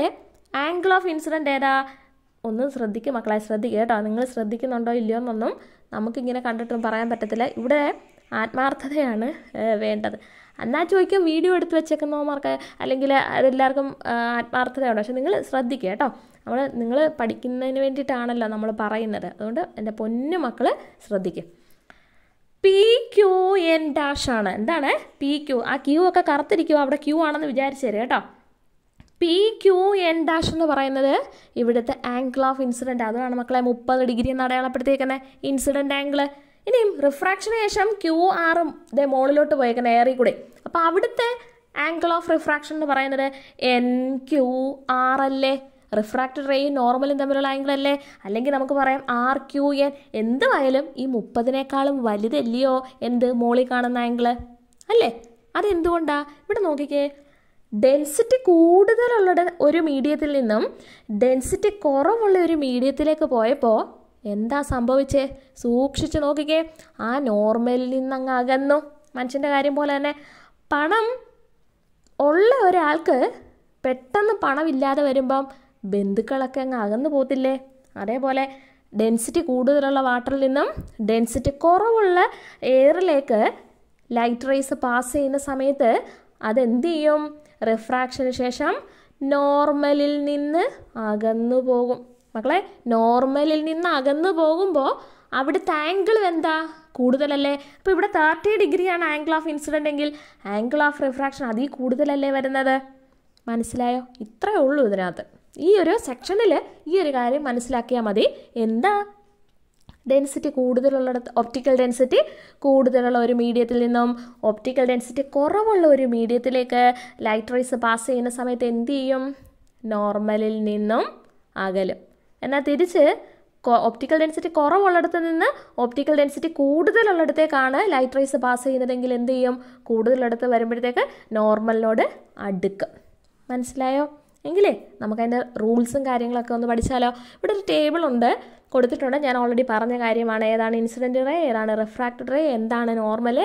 ആംഗിൾ ഓഫ് ഇൻസിഡൻറ്റ് ഏതാ ഒന്ന് ശ്രദ്ധിക്കും മക്കളെ ശ്രദ്ധിക്കുക കേട്ടോ നിങ്ങൾ ശ്രദ്ധിക്കുന്നുണ്ടോ ഇല്ലയോ എന്നൊന്നും നമുക്കിങ്ങനെ കണ്ടിട്ടൊന്നും പറയാൻ പറ്റത്തില്ല ഇവിടെ ആത്മാർത്ഥതയാണ് വേണ്ടത് എന്നാൽ ചോദിക്കും വീഡിയോ എടുത്ത് വെച്ചേക്കുന്നവന്മാർക്ക് അല്ലെങ്കിൽ അതെല്ലാവർക്കും ആത്മാർത്ഥതയുണ്ട് പക്ഷെ നിങ്ങൾ ശ്രദ്ധിക്കുക കേട്ടോ നമ്മൾ നിങ്ങൾ പഠിക്കുന്നതിന് വേണ്ടിയിട്ടാണല്ലോ നമ്മൾ പറയുന്നത് അതുകൊണ്ട് എൻ്റെ പൊന്നു മക്കൾ ശ്രദ്ധിക്കും പി ക്യു എൻ ഡാഷ് ആണ് എന്താണ് പി ക്യു ആ ക്യൂ ഒക്കെ കറുത്തിരിക്കുമോ അവിടെ ക്യൂ ആണെന്ന് വിചാരിച്ചു തരും കേട്ടോ പി ക്യു എൻ ഡാഷ് എന്ന് പറയുന്നത് ഇവിടുത്തെ ആംഗിൾ ഓഫ് ഇൻസിഡൻ്റ് അതാണ് മക്കളെ മുപ്പത് ഡിഗ്രി എന്ന് അടയാളപ്പെടുത്തിയേക്കുന്നത് ഇൻസിഡൻ്റ് ആംഗിൾ ഇനിയും റിഫ്രാക്ഷന് ശേഷം ക്യു ആറും ഇതേ മുകളിലോട്ട് പോയേക്കുന്നത് ഏറെ കൂടെ അപ്പോൾ അവിടുത്തെ ആംഗിൾ ഓഫ് റിഫ്രാക്ഷൻ എന്ന് പറയുന്നത് എൻ ക്യു ആർ അല്ലേ റിഫ്രാക്റ്റഡ് റേയും നോർമലും തമ്മിലുള്ള ആംഗിൾ അല്ലേ അല്ലെങ്കിൽ നമുക്ക് പറയാം ആർ ക്യു എൻ എന്തുമായാലും ഈ മുപ്പതിനേക്കാളും വലുതല്ലയോ എന്ത് മോളിൽ കാണുന്ന ആംഗിൾ അല്ലേ അതെന്തുകൊണ്ടാണ് ഇവിടെ നോക്കിക്കേ ഡെൻസിറ്റി കൂടുതലുള്ള ഒരു മീഡിയത്തിൽ നിന്നും ഡെൻസിറ്റി കുറവുള്ള ഒരു മീഡിയത്തിലേക്ക് പോയപ്പോൾ എന്താ സംഭവിച്ചേ സൂക്ഷിച്ചു നോക്കിക്കേ ആ നോർമലിൽ നിന്നങ്ങ് അകന്നു മനുഷ്യൻ്റെ കാര്യം പോലെ തന്നെ പണം ഉള്ള ഒരാൾക്ക് പെട്ടെന്ന് പണമില്ലാതെ വരുമ്പം ബന്ധുക്കളൊക്കെ അങ്ങ് അകന്നു പോത്തില്ലേ അതേപോലെ ഡെൻസിറ്റി കൂടുതലുള്ള വാട്ടറിൽ നിന്നും ഡെൻസിറ്റി കുറവുള്ള എയറിലേക്ക് ലൈറ്റ് റേസ് പാസ് ചെയ്യുന്ന സമയത്ത് അതെന്ത് ചെയ്യും റിഫ്രാക്ഷന് ശേഷം നോർമലിൽ നിന്ന് അകന്നു പോകും മക്കളെ നോർമലിൽ നിന്ന് അകന്നു പോകുമ്പോൾ അവിടുത്തെ ആംഗിൾ എന്താ കൂടുതലല്ലേ അപ്പോൾ ഇവിടെ തേർട്ടി ഡിഗ്രിയാണ് ആംഗിൾ ഓഫ് ഇൻസിഡൻ്റ് എങ്കിൽ ആംഗിൾ ഓഫ് റിഫ്രാക്ഷൻ അതിൽ കൂടുതലല്ലേ വരുന്നത് മനസ്സിലായോ ഇത്രയേ ഉള്ളൂ ഇതിനകത്ത് ഈ ഒരു സെക്ഷനിൽ ഈ ഒരു കാര്യം മനസ്സിലാക്കിയാൽ മതി എന്താ ഡെൻസിറ്റി കൂടുതലുള്ള ഒപ്റ്റിക്കൽ ഡെൻസിറ്റി കൂടുതലുള്ള ഒരു മീഡിയത്തിൽ നിന്നും ഒപ്റ്റിക്കൽ ഡെൻസിറ്റി കുറവുള്ള ഒരു മീഡിയത്തിലേക്ക് ലൈറ്റ് റൈസ് പാസ് ചെയ്യുന്ന സമയത്ത് എന്ത് ചെയ്യും നോർമലിൽ നിന്നും അകലും എന്നാൽ തിരിച്ച് ഒപ്റ്റിക്കൽ ഡെൻസിറ്റി കുറവുള്ളിടത്ത് നിന്ന് ഒപ്റ്റിക്കൽ ഡെൻസിറ്റി കൂടുതലുള്ളിടത്തേക്കാണ് ലൈറ്റ് റൈസ് പാസ് ചെയ്യുന്നതെങ്കിൽ എന്ത് ചെയ്യും കൂടുതലിടത്ത് വരുമ്പോഴത്തേക്ക് നോർമലിനോട് അടുക്കും മനസ്സിലായോ എങ്കിലേ നമുക്കതിൻ്റെ റൂൾസും കാര്യങ്ങളൊക്കെ ഒന്ന് പഠിച്ചാലോ ഇവിടെ ഒരു ടേബിളുണ്ട് കൊടുത്തിട്ടുണ്ട് ഞാൻ ഓൾറെഡി പറഞ്ഞ കാര്യമാണ് ഏതാണ് ഇൻസിഡൻറ്റ് റേ ഏതാണ് റിഫ്രാക്റ്റഡ് റേ എന്താണ് normal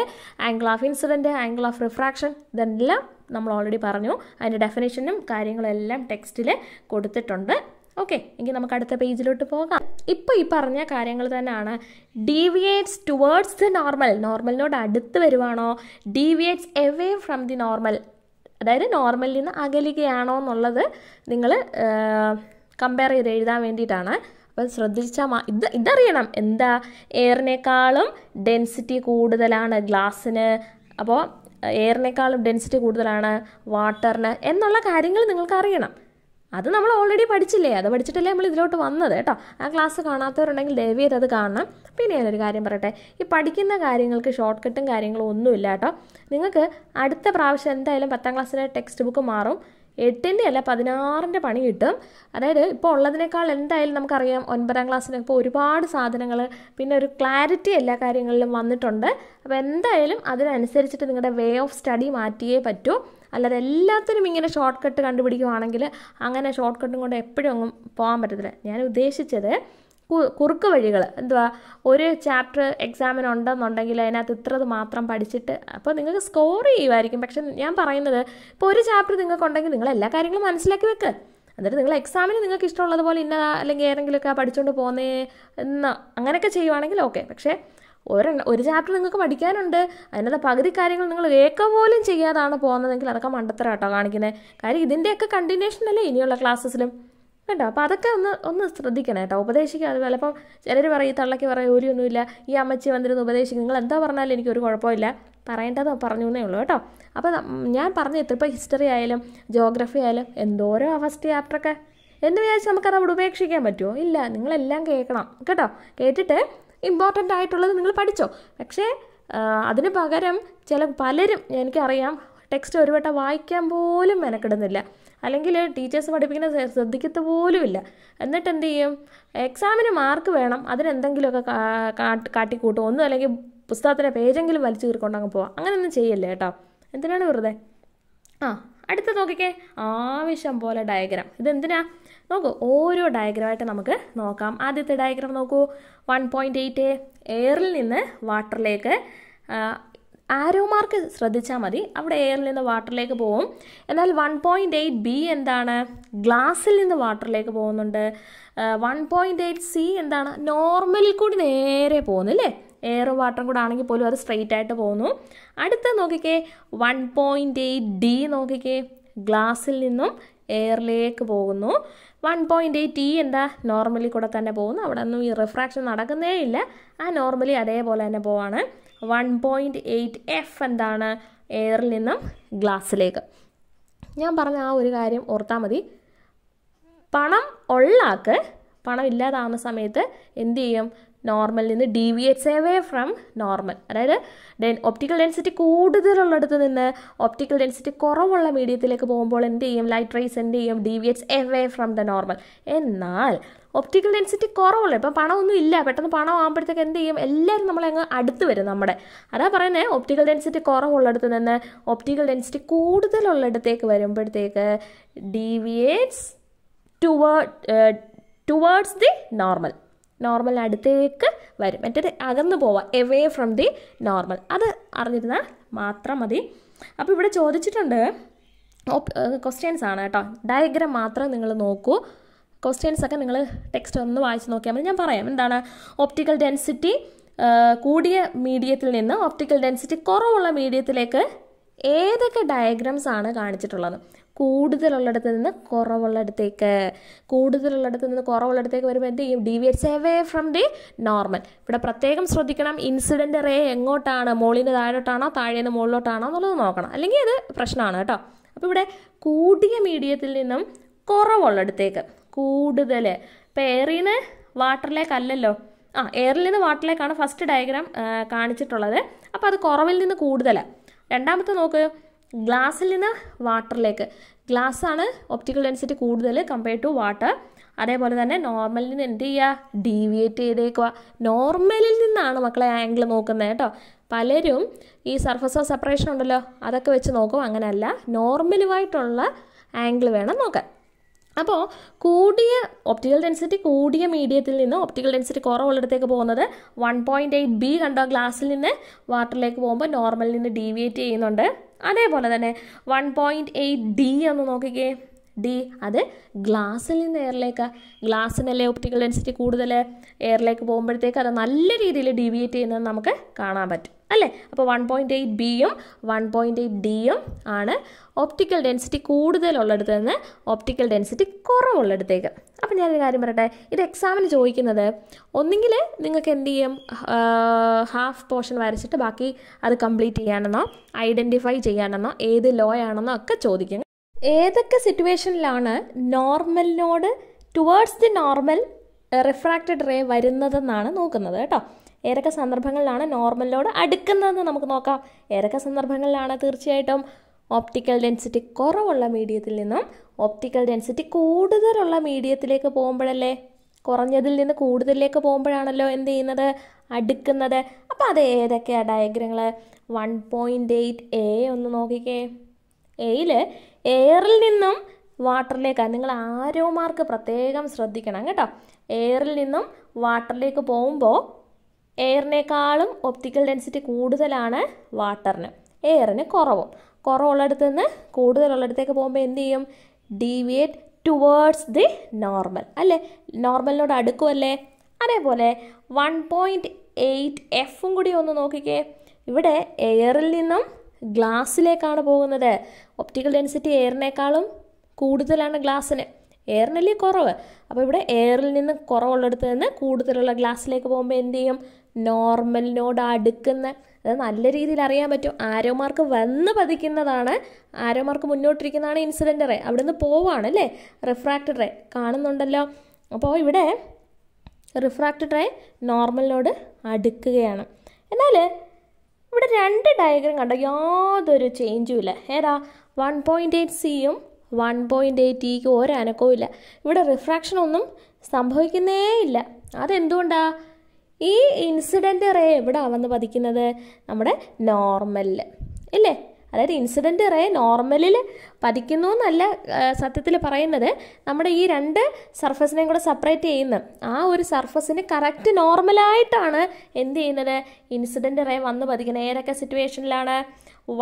angle of incident angle of refraction ഇതെല്ലാം നമ്മൾ ഓൾറെഡി പറഞ്ഞു അതിൻ്റെ ഡെഫിനേഷനും കാര്യങ്ങളെല്ലാം ടെക്സ്റ്റിൽ കൊടുത്തിട്ടുണ്ട് ഓക്കെ എങ്കിൽ നമുക്ക് അടുത്ത പേജിലോട്ട് പോകാം ഇപ്പോൾ ഈ പറഞ്ഞ കാര്യങ്ങൾ തന്നെയാണ് ഡീവിയേറ്റ്സ് ടുവേർഡ്സ് ദി നോർമൽ നോർമലിനോട് അടുത്ത് വരുവാണോ deviates away from the normal അതായത് നോർമലിൽ നിന്ന് അകലുകയാണോ എന്നുള്ളത് നിങ്ങൾ കമ്പയർ ചെയ്ത് എഴുതാൻ വേണ്ടിയിട്ടാണ് അപ്പം ശ്രദ്ധിച്ചാൽ മാ ഇത് ഇതറിയണം എന്താ എയറിനേക്കാളും ഡെൻസിറ്റി കൂടുതലാണ് ഗ്ലാസ്സിന് അപ്പോൾ എയറിനേക്കാളും ഡെൻസിറ്റി കൂടുതലാണ് വാട്ടറിന് എന്നുള്ള കാര്യങ്ങൾ നിങ്ങൾക്ക് അറിയണം അത് നമ്മൾ ഓൾറെഡി പഠിച്ചില്ലേ അത് പഠിച്ചിട്ടല്ലേ നമ്മൾ ഇതിലോട്ട് വന്നത് കേട്ടോ ആ ക്ലാസ് കാണാത്തവരുണ്ടെങ്കിൽ ദയവേത് അത് കാണണം പിന്നെ ഞാനൊരു കാര്യം പറയട്ടെ ഈ പഠിക്കുന്ന കാര്യങ്ങൾക്ക് ഷോർട്ട് കട്ടും കാര്യങ്ങളും ഒന്നുമില്ല കേട്ടോ നിങ്ങൾക്ക് അടുത്ത പ്രാവശ്യം എന്തായാലും പത്താം ക്ലാസ്സിലെ ടെക്സ്റ്റ് ബുക്ക് മാറും എട്ടിൻ്റെ അല്ല പതിനാറിൻ്റെ പണി കിട്ടും അതായത് ഇപ്പോൾ ഉള്ളതിനേക്കാൾ എന്തായാലും നമുക്കറിയാം ഒൻപതാം ക്ലാസ്സിന് ഇപ്പോൾ ഒരുപാട് സാധനങ്ങൾ പിന്നെ ഒരു ക്ലാരിറ്റി എല്ലാ കാര്യങ്ങളിലും വന്നിട്ടുണ്ട് അപ്പോൾ എന്തായാലും അതിനനുസരിച്ചിട്ട് നിങ്ങളുടെ വേ ഓഫ് സ്റ്റഡി മാറ്റിയേ പറ്റൂ അല്ലാതെ എല്ലാത്തിനും ഇങ്ങനെ ഷോർട്ട് കട്ട് കണ്ടുപിടിക്കുവാണെങ്കിൽ അങ്ങനെ ഷോർട്ട് കട്ടും കൊണ്ട് എപ്പോഴും ഒന്നും പോകാൻ പറ്റത്തില്ല ഞാൻ ഉദ്ദേശിച്ചത് കുറുക്ക് വഴികൾ എന്തുവാ ഒരു ചാപ്റ്റർ എക്സാമിന് ഉണ്ടെന്നുണ്ടെങ്കിൽ അതിനകത്ത് ഇത്രത് മാത്രം പഠിച്ചിട്ട് അപ്പോൾ നിങ്ങൾക്ക് സ്കോർ ചെയ്യുമായിരിക്കും പക്ഷെ ഞാൻ പറയുന്നത് ഇപ്പോൾ ഒരു ചാപ്റ്റർ നിങ്ങൾക്ക് ഉണ്ടെങ്കിൽ നിങ്ങൾ എല്ലാ കാര്യങ്ങളും മനസ്സിലാക്കി വെക്കുക എന്നിട്ട് നിങ്ങൾ എക്സാമിന് നിങ്ങൾക്ക് ഇഷ്ടമുള്ളത് പോലെ ഇന്ന അല്ലെങ്കിൽ ഏതെങ്കിലുമൊക്കെ പഠിച്ചുകൊണ്ട് പോകുന്നേ എന്ന് അങ്ങനെയൊക്കെ ചെയ്യുവാണെങ്കിൽ ഓക്കെ പക്ഷേ ഒരെണ്ണം ഒരു ചാപ്റ്റർ നിങ്ങൾക്ക് പഠിക്കാനുണ്ട് അതിനകത്ത് പകുതി കാര്യങ്ങൾ നിങ്ങൾ കേൾക്ക പോലും ചെയ്യാതാണ് പോകുന്നതെങ്കിൽ അതൊക്കെ മണ്ടത്തരാട്ടോ കാണിക്കുന്നത് കാര്യം ഇതിൻ്റെയൊക്കെ അല്ലേ ഇനിയുള്ള ക്ലാസ്സസിലും കേട്ടോ അപ്പോൾ അതൊക്കെ ഒന്ന് ഒന്ന് ശ്രദ്ധിക്കണം കേട്ടോ ഉപദേശിക്കുക അത് ചിലപ്പം ചിലർ പറയും തള്ളക്ക് പറയും ഒന്നുമില്ല ഈ അമ്മച്ചി വന്നിരുന്ന് ഉപദേശിക്കും നിങ്ങൾ എന്താ പറഞ്ഞാലും എനിക്കൊരു കുഴപ്പമില്ല പറയേണ്ടത് പറഞ്ഞു എന്നേ ഉള്ളൂ കേട്ടോ അപ്പോൾ ഞാൻ പറഞ്ഞു ഇപ്പോൾ ഹിസ്റ്ററി ആയാലും ജോഗ്രഫി ആയാലും എന്തോരോ അവസ്ഥ ആപ്റ്ററൊക്കെ എന്ന് വിചാരിച്ച് നമുക്കത് അവിടെ ഉപേക്ഷിക്കാൻ പറ്റുമോ ഇല്ല നിങ്ങളെല്ലാം കേൾക്കണം കേട്ടോ കേട്ടിട്ട് ഇമ്പോർട്ടൻ്റ് ആയിട്ടുള്ളത് നിങ്ങൾ പഠിച്ചോ പക്ഷേ അതിന് പകരം ചില പലരും എനിക്കറിയാം ടെക്സ്റ്റ് ഒരു വായിക്കാൻ പോലും മെനക്കെടുന്നില്ല അല്ലെങ്കിൽ ടീച്ചേഴ്സ് പഠിപ്പിക്കുന്ന ശ്രദ്ധിക്കത്ത് പോലുമില്ല എന്നിട്ട് എന്ത് ചെയ്യും എക്സാമിന് മാർക്ക് വേണം അതിനെന്തെങ്കിലുമൊക്കെ കാട്ടിക്കൂട്ടും ഒന്നും അല്ലെങ്കിൽ പുസ്തകത്തിൻ്റെ പേജെങ്കിലും വലിച്ചു കീറിക്കൊണ്ട് അങ്ങ് പോവാം അങ്ങനെയൊന്നും ചെയ്യല്ലേ കേട്ടോ എന്തിനാണ് വെറുതെ ആ അടുത്ത നോക്കിക്കേ ആവശ്യം പോലെ ഡയഗ്രാം ഇതെന്തിനാ നോക്കൂ ഓരോ ഡയഗ്രാമായിട്ട് നമുക്ക് നോക്കാം ആദ്യത്തെ ഡയഗ്രാം നോക്കൂ വൺ പോയിൻ്റ് എയ്റ്റ് എയറിൽ നിന്ന് വാട്ടറിലേക്ക് ആരോ മാർക്ക് ശ്രദ്ധിച്ചാൽ മതി അവിടെ എയറിൽ നിന്ന് വാട്ടറിലേക്ക് പോകും എന്നാൽ വൺ പോയിൻ്റ് എയ്റ്റ് ബി എന്താണ് ഗ്ലാസ്സിൽ നിന്ന് വാട്ടറിലേക്ക് പോകുന്നുണ്ട് വൺ പോയിൻ്റ് എയ്റ്റ് സി എന്താണ് നോർമലിൽ കൂടി നേരെ പോകുന്നില്ലേ എയറും വാട്ടറും കൂടെ ആണെങ്കിൽ പോലും അത് സ്ട്രെയിറ്റ് ആയിട്ട് പോകുന്നു അടുത്ത നോക്കിക്കേ വൺ പോയിൻ്റ് എയ്റ്റ് ഡി നോക്കിക്കേ ഗ്ലാസ്സിൽ നിന്നും എയറിലേക്ക് പോകുന്നു വൺ പോയിൻ്റ് എയ്റ്റ് ഇ എന്താ നോർമലി കൂടെ തന്നെ പോകുന്നു അവിടെ ഒന്നും ഈ റിഫ്രാക്ഷൻ നടക്കുന്നേ ഇല്ല ആ നോർമലി അതേപോലെ തന്നെ പോവാണ് വൺ പോയിൻ്റ് എയ്റ്റ് എഫ് എന്താണ് എയറിൽ നിന്നും ഗ്ലാസ്സിലേക്ക് ഞാൻ പറഞ്ഞ ആ ഒരു കാര്യം ഓർത്താൽ മതി പണം ഉള്ളാക്ക് പണം ഇല്ലാതാവുന്ന സമയത്ത് എന്തു ചെയ്യും നോർമലിൽ നിന്ന് ഡീവിയേറ്റ്സ് എവേ ഫ്രം നോർമൽ അതായത് ഡെൻ ഒപ്റ്റിക്കൽ ഡെൻസിറ്റി കൂടുതലുള്ളിടത്ത് നിന്ന് ഒപ്റ്റിക്കൽ ഡെൻസിറ്റി കുറവുള്ള മീഡിയത്തിലേക്ക് പോകുമ്പോൾ എന്ത് ചെയ്യും ലൈറ്റ് റേസ് എന്ത് ചെയ്യും deviates away from the normal എന്നാൽ ഒപ്റ്റിക്കൽ ഡെൻസിറ്റി കുറവുള്ള ഇപ്പം പണമൊന്നും ഇല്ല പെട്ടെന്ന് പണം ആകുമ്പോഴത്തേക്ക് എന്ത് ചെയ്യും എല്ലാവരും നമ്മളെ അടുത്ത് വരും നമ്മുടെ അതാ പറയുന്നത് ഒപ്റ്റിക്കൽ ഡെൻസിറ്റി കുറവുള്ളിടത്ത് നിന്ന് ഒപ്റ്റിക്കൽ ഡെൻസിറ്റി കൂടുതലുള്ളിടത്തേക്ക് വരുമ്പോഴത്തേക്ക് deviates toward towards the normal normal അടുത്തേക്ക് വരും മറ്റേത് അകന്നു പോവാം എവേ ഫ്രം ദി നോർമൽ അത് അറിഞ്ഞിരുന്നാൽ മാത്രം മതി അപ്പോൾ ഇവിടെ ചോദിച്ചിട്ടുണ്ട് ക്വസ്റ്റ്യൻസ് ആണ് കേട്ടോ ഡയഗ്രാം മാത്രം നിങ്ങൾ നോക്കൂ ക്വസ്റ്റ്യൻസ് ഒക്കെ നിങ്ങൾ ടെക്സ്റ്റ് ഒന്ന് വായിച്ച് നോക്കിയാൽ മതി ഞാൻ പറയാം എന്താണ് ഓപ്റ്റിക്കൽ ഡെൻസിറ്റി കൂടിയ മീഡിയത്തിൽ നിന്ന് ഓപ്റ്റിക്കൽ ഡെൻസിറ്റി കുറവുള്ള മീഡിയത്തിലേക്ക് ഏതൊക്കെ ഡയഗ്രാംസ് ആണ് കാണിച്ചിട്ടുള്ളത് കൂടുതലുള്ളിടത്ത് നിന്ന് കുറവുള്ളിടത്തേക്ക് കൂടുതലുള്ളിടത്ത് നിന്ന് കുറവുള്ളിടത്തേക്ക് വരുമ്പോൾ എന്ത് ചെയ്യും deviates away from the normal ഇവിടെ പ്രത്യേകം ശ്രദ്ധിക്കണം ഇൻസിഡൻ്റ് റേ എങ്ങോട്ടാണ് മുകളിന് താഴോട്ടാണോ താഴേന്ന് മുകളിലോട്ടാണോ എന്നുള്ളത് നോക്കണം അല്ലെങ്കിൽ അത് പ്രശ്നമാണ് കേട്ടോ അപ്പോൾ ഇവിടെ കൂടിയ മീഡിയത്തിൽ നിന്നും കുറവുള്ളിടത്തേക്ക് കൂടുതൽ ഇപ്പോൾ വാട്ടറിലേക്ക് അല്ലല്ലോ ആ എയറിൽ നിന്ന് വാട്ടറിലേക്കാണ് ഫസ്റ്റ് ഡയഗ്രാം കാണിച്ചിട്ടുള്ളത് അപ്പോൾ അത് കുറവിൽ നിന്ന് കൂടുതലാണ് രണ്ടാമത്തെ നോക്ക് ഗ്ലാസ്സിൽ നിന്ന് വാട്ടറിലേക്ക് ഗ്ലാസ്സാണ് ഒപ്റ്റിക്കൽ ഡെൻസിറ്റി കൂടുതൽ കമ്പയർ ടു വാട്ടർ അതേപോലെ തന്നെ നോർമലിൽ നിന്ന് എന്ത് ചെയ്യുക ഡീവിയേറ്റ് ചെയ്തേക്കുക നോർമലിൽ നിന്നാണ് മക്കളെ ആംഗിൾ നോക്കുന്നത് കേട്ടോ പലരും ഈ സർഫസ് ഓഫ് സെപ്പറേഷൻ ഉണ്ടല്ലോ അതൊക്കെ വെച്ച് നോക്കും അങ്ങനെയല്ല നോർമലുമായിട്ടുള്ള ആംഗിൾ വേണം നോക്കാൻ അപ്പോൾ കൂടിയ ഒപ്റ്റിക്കൽ ഡെൻസിറ്റി കൂടിയ മീഡിയത്തിൽ നിന്ന് ഒപ്റ്റിക്കൽ ഡെൻസിറ്റി കുറവുള്ളിടത്തേക്ക് പോകുന്നത് വൺ പോയിൻറ്റ് എയ്റ്റ് ബി കണ്ടോ ഗ്ലാസ്സിൽ നിന്ന് വാട്ടറിലേക്ക് പോകുമ്പോൾ നോർമലിൽ നിന്ന് ഡീവിയേറ്റ് ചെയ്യുന്നുണ്ട് അതേപോലെ തന്നെ വൺ പോയിൻറ്റ് എയ്റ്റ് ഡി ഒന്ന് നോക്കിക്കേ ഡി അത് ഗ്ലാസ്സിൽ നിന്ന് എയറിലേക്ക് ഗ്ലാസ്സിനല്ലേ ഒപ്റ്റിക്കൽ ഡെൻസിറ്റി കൂടുതൽ എയറിലേക്ക് പോകുമ്പോഴത്തേക്ക് അത് നല്ല രീതിയിൽ ഡിവിയേറ്റ് ചെയ്യുന്നത് നമുക്ക് കാണാൻ പറ്റും അല്ലേ അപ്പോൾ വൺ പോയിൻറ്റ് എയ്റ്റ് ബിയും വൺ പോയിൻറ്റ് എയ്റ്റ് ഡിയും ആണ് ഒപ്റ്റിക്കൽ ഡെൻസിറ്റി കൂടുതലുള്ളിടത്ത് നിന്ന് ഒപ്റ്റിക്കൽ ഡെൻസിറ്റി കുറവുള്ളിടത്തേക്ക് അപ്പം ഞാനൊരു കാര്യം പറയട്ടെ ഇത് എക്സാമിന് ചോദിക്കുന്നത് ഒന്നുകിൽ നിങ്ങൾക്ക് എന്ത് ചെയ്യും ഹാഫ് പോർഷൻ വരച്ചിട്ട് ബാക്കി അത് കംപ്ലീറ്റ് ചെയ്യാനെന്നോ ഐഡൻറ്റിഫൈ ചെയ്യാനെന്നോ ഏത് ലോ ആണെന്നോ ഒക്കെ ചോദിക്കും ഏതൊക്കെ സിറ്റുവേഷനിലാണ് നോർമലിനോട് towards the normal refracted ray വരുന്നതെന്നാണ് നോക്കുന്നത് കേട്ടോ ഏതൊക്കെ സന്ദർഭങ്ങളിലാണ് നോർമലിനോട് അടുക്കുന്നതെന്ന് നമുക്ക് നോക്കാം ഏതൊക്കെ സന്ദർഭങ്ങളിലാണ് തീർച്ചയായിട്ടും ഓപ്റ്റിക്കൽ ഡെൻസിറ്റി കുറവുള്ള മീഡിയത്തിൽ നിന്നും ഓപ്റ്റിക്കൽ ഡെൻസിറ്റി കൂടുതലുള്ള മീഡിയത്തിലേക്ക് പോകുമ്പോഴല്ലേ കുറഞ്ഞതിൽ നിന്ന് കൂടുതലിലേക്ക് പോകുമ്പോഴാണല്ലോ എന്ത് ചെയ്യുന്നത് അടുക്കുന്നത് അപ്പോൾ അത് ഏതൊക്കെയാണ് ഡയഗ്രങ്ങൾ വൺ പോയിൻ്റ് എയ്റ്റ് എ ഒന്ന് നോക്കിക്കേ എയിൽ എയറിൽ നിന്നും വാട്ടറിലേക്കാണ് നിങ്ങൾ ആരോ മാർക്ക് പ്രത്യേകം ശ്രദ്ധിക്കണം കേട്ടോ എയറിൽ നിന്നും വാട്ടറിലേക്ക് പോകുമ്പോൾ എയറിനേക്കാളും ഒപ്റ്റിക്കൽ ഡെൻസിറ്റി കൂടുതലാണ് വാട്ടറിന് എയറിന് കുറവും കുറവുള്ളിടത്ത് നിന്ന് കൂടുതലുള്ളിടത്തേക്ക് പോകുമ്പോൾ എന്ത് ചെയ്യും ഡീവിയേറ്റ് ടുവേർഡ്സ് ദി നോർമൽ അല്ലേ നോർമലിനോട് അടുക്കുമല്ലേ അതേപോലെ വൺ പോയിൻറ്റ് എയ്റ്റ് എഫും കൂടി ഒന്ന് നോക്കിക്കേ ഇവിടെ എയറിൽ നിന്നും ഗ്ലാസ്സിലേക്കാണ് പോകുന്നത് ഒപ്റ്റിക്കൽ ഡെൻസിറ്റി എയറിനേക്കാളും കൂടുതലാണ് ഗ്ലാസ്സിന് എയറിനല്ലേ കുറവ് അപ്പോൾ ഇവിടെ എയറിൽ നിന്ന് കുറവുള്ളിടത്ത് നിന്ന് കൂടുതലുള്ള ഗ്ലാസ്സിലേക്ക് പോകുമ്പോൾ എന്ത് ചെയ്യും നോർമലിനോട് അടുക്കുന്ന അത് നല്ല രീതിയിൽ അറിയാൻ പറ്റും ആരോ മാർക്ക് വന്ന് പതിക്കുന്നതാണ് ആരോ മാർക്ക് മുന്നോട്ടിരിക്കുന്നതാണ് ഇൻസിഡൻ്റ് റേ അവിടെ നിന്ന് പോവാണ് അല്ലേ റിഫ്രാക്റ്റഡ് റേ കാണുന്നുണ്ടല്ലോ അപ്പോൾ ഇവിടെ റിഫ്രാക്റ്റഡ് റേ നോർമലിനോട് അടുക്കുകയാണ് എന്നാൽ ഇവിടെ രണ്ട് ഡയഗ്രം കണ്ട യാതൊരു ചേഞ്ചും ഇല്ല ഏതാ വൺ പോയിൻ്റ് എയ്റ്റ് സിയും വൺ പോയിൻ്റ് എയ്റ്റ് ഇക്ക് അനക്കവും ഇല്ല ഇവിടെ റിഫ്രാക്ഷനൊന്നും സംഭവിക്കുന്നേ ഇല്ല അതെന്തുകൊണ്ടാ ഈ ഇൻസിഡൻറ്റ് റേ എവിടെയാണ് വന്ന് പതിക്കുന്നത് നമ്മുടെ നോർമലിൽ ഇല്ലേ അതായത് ഇൻസിഡൻറ്റ് റേ നോർമലിൽ പതിക്കുന്നു എന്നല്ല സത്യത്തിൽ പറയുന്നത് നമ്മുടെ ഈ രണ്ട് സർഫസിനെയും കൂടെ സെപ്പറേറ്റ് ചെയ്യുന്ന ആ ഒരു സർഫസിന് കറക്റ്റ് നോർമലായിട്ടാണ് എന്ത് ചെയ്യുന്നത് ഇൻസിഡൻറ്റ് റേ വന്ന് പതിക്കുന്നത് ഏതൊക്കെ സിറ്റുവേഷനിലാണ്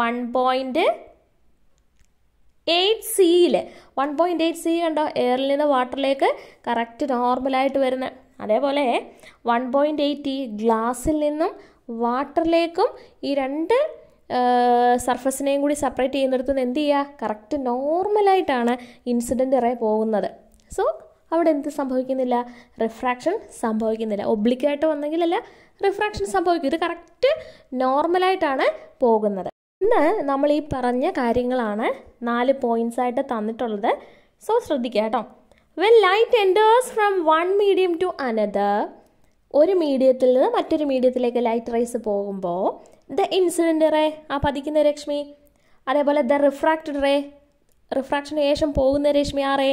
വൺ പോയിൻറ്റ് എയ്റ്റ് സിയിൽ വൺ പോയിൻറ്റ് എയ്റ്റ് സി കണ്ടോ എയറിൽ നിന്ന് വാട്ടറിലേക്ക് കറക്റ്റ് നോർമലായിട്ട് വരുന്ന അതേപോലെ വൺ പോയിൻറ്റ് എയ്റ്റ് ഈ ഗ്ലാസ്സിൽ നിന്നും വാട്ടറിലേക്കും ഈ രണ്ട് സർഫസിനെയും കൂടി സെപ്പറേറ്റ് ചെയ്യുന്നിടത്ത് നിന്ന് എന്ത് ചെയ്യുക കറക്റ്റ് നോർമലായിട്ടാണ് ഇൻസിഡൻറ്റ് റേ പോകുന്നത് സോ അവിടെ എന്ത് സംഭവിക്കുന്നില്ല റിഫ്രാക്ഷൻ സംഭവിക്കുന്നില്ല ഒബ്ലിക്കായിട്ട് വന്നെങ്കിലല്ല റിഫ്രാക്ഷൻ സംഭവിക്കും ഇത് കറക്റ്റ് നോർമലായിട്ടാണ് പോകുന്നത് ഇന്ന് നമ്മൾ ഈ പറഞ്ഞ കാര്യങ്ങളാണ് നാല് പോയിൻറ്റ്സ് ആയിട്ട് തന്നിട്ടുള്ളത് സോ ശ്രദ്ധിക്കുക കേട്ടോ well light enters from one medium to another ഒരു മീഡിയത്തിൽ നിന്ന് മറ്റൊരു മീഡിയത്തിലേക്ക് ലൈറ്റ് റൈസ് പോകുമ്പോൾ ദ ഇൻസിഡൻ്റ് റേ ആ പതിക്കുന്ന രശ്മി അതേപോലെ ദ റിഫ്രാക്റ്റഡ് റേ റിഫ്രാക്ഷന് ശേഷം പോകുന്ന രശ്മി ആ ray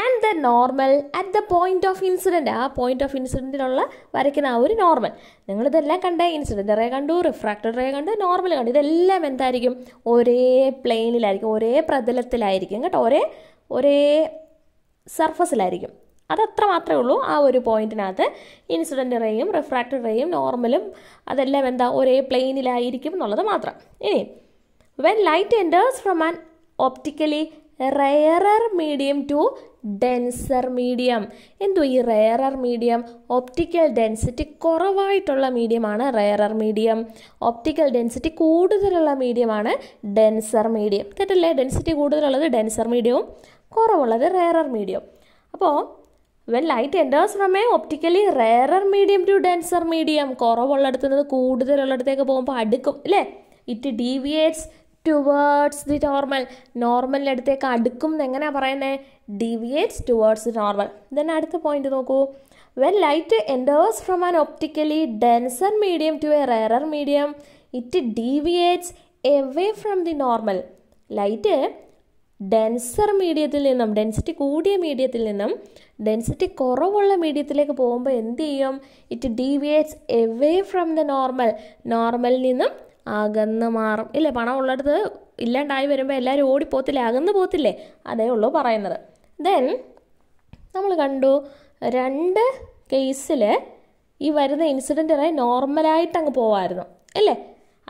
and the normal at the point of incident ആ പോയിന്റ് ഓഫ് ഇൻസിഡൻറ്റിലുള്ള വരയ്ക്കുന്ന ആ ഒരു നോർമൽ നിങ്ങളിതെല്ലാം കണ്ട ഇൻസിഡൻറ്റ് റേ കണ്ടു റിഫ്രാക്റ്റഡ് റേ കണ്ടു നോർമൽ കണ്ടു ഇതെല്ലാം എന്തായിരിക്കും ഒരേ പ്ലെയിനിലായിരിക്കും ഒരേ പ്രതലത്തിലായിരിക്കും കേട്ടോ ഒരേ ഒരേ സർഫസിലായിരിക്കും അതത്ര മാത്രമേ ഉള്ളൂ ആ ഒരു പോയിന്റിനകത്ത് ഇൻസിഡൻ്റ് റേയും റിഫ്രാക്റ്റഡ് റേയും നോർമലും അതെല്ലാം എന്താ ഒരേ പ്ലെയിനിലായിരിക്കും എന്നുള്ളത് മാത്രം ഇനി when light enters from an optically rarer medium to denser medium എന്തോ ഈ റെയറർ മീഡിയം ഓപ്റ്റിക്കൽ ഡെൻസിറ്റി കുറവായിട്ടുള്ള മീഡിയമാണ് റെയറർ മീഡിയം ഓപ്റ്റിക്കൽ ഡെൻസിറ്റി കൂടുതലുള്ള മീഡിയമാണ് ഡെൻസർ മീഡിയം തെറ്റല്ലേ ഡെൻസിറ്റി കൂടുതലുള്ളത് ഡെൻസർ മീഡിയവും കുറവുള്ളത് റയറർ മീഡിയം അപ്പോൾ when light enters from a optically rarer medium to denser medium കുറവുള്ളിടത്ത് നിന്ന് കൂടുതലുള്ളിടത്തേക്ക് പോകുമ്പോൾ അടുക്കും അല്ലേ it deviates towards the normal നോർമലിൻ്റെ അടുത്തേക്ക് അടുക്കും എന്ന് എങ്ങനെയാണ് പറയുന്നത് deviates towards the normal then അടുത്ത പോയിന്റ് നോക്കൂ when light enters from an optically denser medium to a rarer medium it deviates away from the normal light denser മീഡിയത്തിൽ നിന്നും ഡെൻസിറ്റി കൂടിയ മീഡിയത്തിൽ നിന്നും ഡെൻസിറ്റി കുറവുള്ള മീഡിയത്തിലേക്ക് പോകുമ്പോൾ എന്ത് ചെയ്യും it deviates away from the normal നോർമലിൽ നിന്നും അകന്ന് മാറും ഇല്ലേ പണം ഉള്ളിടത്ത് ഇല്ലാണ്ടായി വരുമ്പോൾ എല്ലാവരും ഓടിപ്പോത്തില്ലേ അകന്ന് പോത്തില്ലേ അതേ ഉള്ളൂ പറയുന്നത് ദെൻ നമ്മൾ കണ്ടു രണ്ട് കേസിൽ ഈ വരുന്ന ഇൻസിഡൻറ്റ് ഇറങ്ങി നോർമലായിട്ട് അങ്ങ് പോവായിരുന്നു അല്ലേ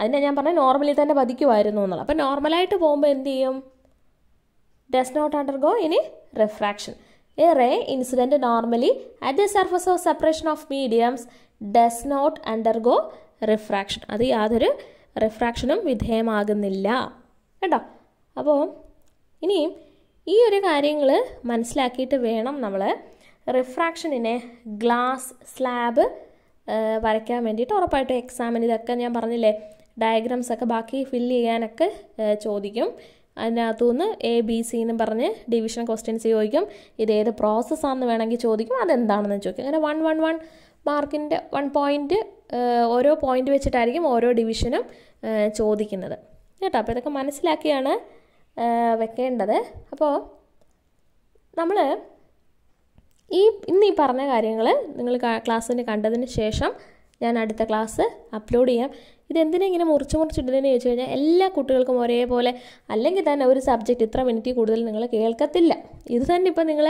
അതിനെ ഞാൻ പറഞ്ഞ നോർമലി തന്നെ പതിക്കുമായിരുന്നു എന്നുള്ളത് അപ്പോൾ നോർമലായിട്ട് പോകുമ്പോൾ എന്ത് ചെയ്യും does not undergo any refraction. A ray incident normally at the surface of separation of mediums does not undergo refraction. അത് യാതൊരു റിഫ്രാക്ഷനും വിധേയമാകുന്നില്ല കേട്ടോ അപ്പോൾ ഇനിയും ഈ ഒരു കാര്യങ്ങൾ മനസ്സിലാക്കിയിട്ട് വേണം നമ്മൾ റിഫ്രാക്ഷനിനെ ഗ്ലാസ് സ്ലാബ് വരയ്ക്കാൻ വേണ്ടിയിട്ട് ഉറപ്പായിട്ടും എക്സാമിന് ഇതൊക്കെ ഞാൻ പറഞ്ഞില്ലേ ഡയഗ്രാംസ് ഒക്കെ ബാക്കി ഫില്ല് ചെയ്യാനൊക്കെ ചോദിക്കും അതിനകത്തുനിന്ന് എ ബി സി എന്ന് പറഞ്ഞ് ഡിവിഷൻ ക്വസ്റ്റ്യൻസ് ചോദിക്കും ഇത് ഏത് പ്രോസസ്സാണെന്ന് വേണമെങ്കിൽ ചോദിക്കും അതെന്താണെന്ന് ചോദിക്കും അങ്ങനെ വൺ വൺ വൺ മാർക്കിൻ്റെ വൺ പോയിൻറ്റ് ഓരോ പോയിൻ്റ് വെച്ചിട്ടായിരിക്കും ഓരോ ഡിവിഷനും ചോദിക്കുന്നത് കേട്ടോ അപ്പോൾ ഇതൊക്കെ മനസ്സിലാക്കിയാണ് വെക്കേണ്ടത് അപ്പോൾ നമ്മൾ ഈ ഇന്ന് ഈ പറഞ്ഞ കാര്യങ്ങൾ നിങ്ങൾ ക്ലാസ്സിന് കണ്ടതിന് ശേഷം ഞാൻ അടുത്ത ക്ലാസ് അപ്ലോഡ് ചെയ്യാം ഇതെന്തിനാ ഇങ്ങനെ മുറിച്ച് മുറിച്ചിടുന്നതെന്ന് ചോദിച്ചു കഴിഞ്ഞാൽ എല്ലാ കുട്ടികൾക്കും ഒരേപോലെ അല്ലെങ്കിൽ തന്നെ ഒരു സബ്ജക്റ്റ് ഇത്ര മിനിറ്റ് കൂടുതൽ നിങ്ങൾ കേൾക്കത്തില്ല ഇത് തന്നെ ഇപ്പം നിങ്ങൾ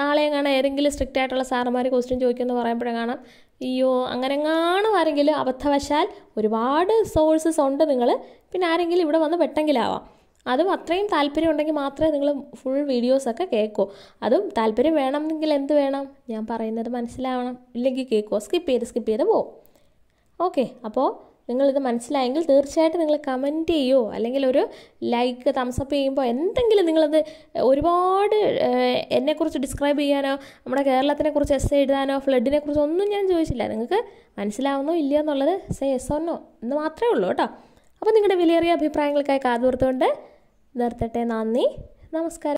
നാളെയും കാണാൻ ഏതെങ്കിലും സ്ട്രിക്റ്റ് ആയിട്ടുള്ള സാറന്മാർ ക്വസ്റ്റ്യൻ ചോദിക്കുമെന്ന് പറയുമ്പോഴേ കാണാം അയ്യോ അങ്ങനെങ്ങാണോ ആരെങ്കിലും അബദ്ധവശാൽ ഒരുപാട് സോഴ്സസ് ഉണ്ട് നിങ്ങൾ പിന്നെ ആരെങ്കിലും ഇവിടെ വന്ന് പെട്ടെങ്കിലാവാം അതും അത്രയും താല്പര്യം ഉണ്ടെങ്കിൽ മാത്രമേ നിങ്ങൾ ഫുൾ വീഡിയോസൊക്കെ കേൾക്കൂ അതും താല്പര്യം വേണമെങ്കിൽ എന്ത് വേണം ഞാൻ പറയുന്നത് മനസ്സിലാവണം ഇല്ലെങ്കിൽ കേൾക്കുമോ സ്കിപ്പ് ചെയ്ത് സ്കിപ്പ് ചെയ്ത് പോവും ഓക്കെ അപ്പോൾ നിങ്ങളിത് മനസ്സിലായെങ്കിൽ തീർച്ചയായിട്ടും നിങ്ങൾ കമൻറ്റ് ചെയ്യോ അല്ലെങ്കിൽ ഒരു ലൈക്ക് തംസപ്പ് ചെയ്യുമ്പോൾ എന്തെങ്കിലും നിങ്ങളത് ഒരുപാട് എന്നെക്കുറിച്ച് ഡിസ്ക്രൈബ് ചെയ്യാനോ നമ്മുടെ കേരളത്തിനെക്കുറിച്ച് എസ് എഴുതാനോ ഫ്ലഡിനെക്കുറിച്ച് ഒന്നും ഞാൻ ചോദിച്ചില്ല നിങ്ങൾക്ക് മനസ്സിലാവുന്നോ ഇല്ലയോ എന്നുള്ളത് സേ എസ് ഒന്നോ എന്ന് മാത്രമേ ഉള്ളൂ കേട്ടോ അപ്പോൾ നിങ്ങളുടെ വിലയേറിയ അഭിപ്രായങ്ങൾക്കായി കാതോർത്തുകൊണ്ട് നിർത്തട്ടെ നന്ദി നമസ്കാരം